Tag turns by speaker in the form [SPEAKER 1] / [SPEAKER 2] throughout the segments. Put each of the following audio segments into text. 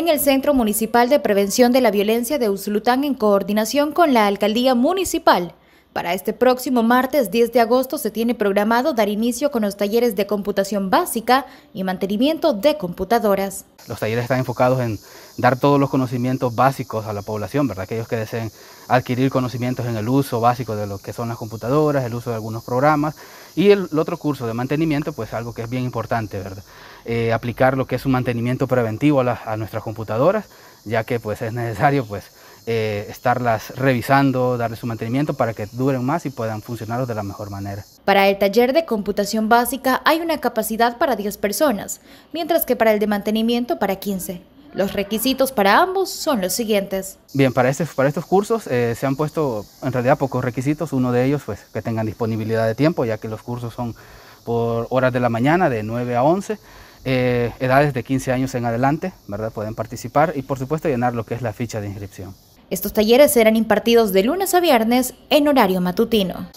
[SPEAKER 1] en el Centro Municipal de Prevención de la Violencia de Uslután en coordinación con la Alcaldía Municipal para este próximo martes 10 de agosto se tiene programado dar inicio con los talleres de computación básica y mantenimiento de computadoras.
[SPEAKER 2] Los talleres están enfocados en dar todos los conocimientos básicos a la población, ¿verdad? Aquellos que deseen adquirir conocimientos en el uso básico de lo que son las computadoras, el uso de algunos programas y el, otro curso de mantenimiento, pues algo que es bien importante, ¿verdad? Eh, aplicar lo que es un mantenimiento preventivo a, a nuestras computadoras, ya que pues es necesario pues eh, estarlas revisando, darles su mantenimiento para que duren más y puedan funcionar de la mejor manera.
[SPEAKER 1] Para el taller de computación básica hay una capacidad para 10 personas, mientras que para el de mantenimiento para 15. Los requisitos para ambos son los siguientes.
[SPEAKER 2] Bien, para, este, estos cursos eh, se han puesto en realidad pocos requisitos. Uno de ellos, pues, que tengan disponibilidad de tiempo, ya que los cursos son por horas de la mañana, de 9 a 11. Eh, edades de 15 años en adelante, ¿verdad? Pueden participar y, por supuesto, llenar lo que es la ficha de inscripción.
[SPEAKER 1] Estos talleres serán impartidos de lunes a viernes en horario matutino.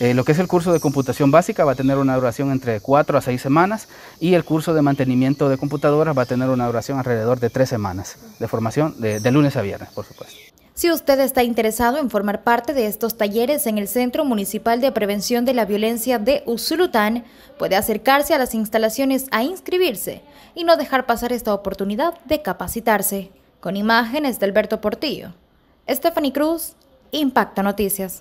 [SPEAKER 2] Eh, lo que es el curso de computación básica va a tener una duración entre 4 a 6 semanas y el curso de mantenimiento de computadoras va a tener una duración alrededor de 3 semanas de formación de, de lunes a viernes, por supuesto.
[SPEAKER 1] Si usted está interesado en formar parte de estos talleres en el Centro Municipal de Prevención de la Violencia de Usulután, puede acercarse a las instalaciones a inscribirse y no dejar pasar esta oportunidad de capacitarse. Con imágenes de Alberto Portillo. Stephanie Cruz, Impacto Noticias.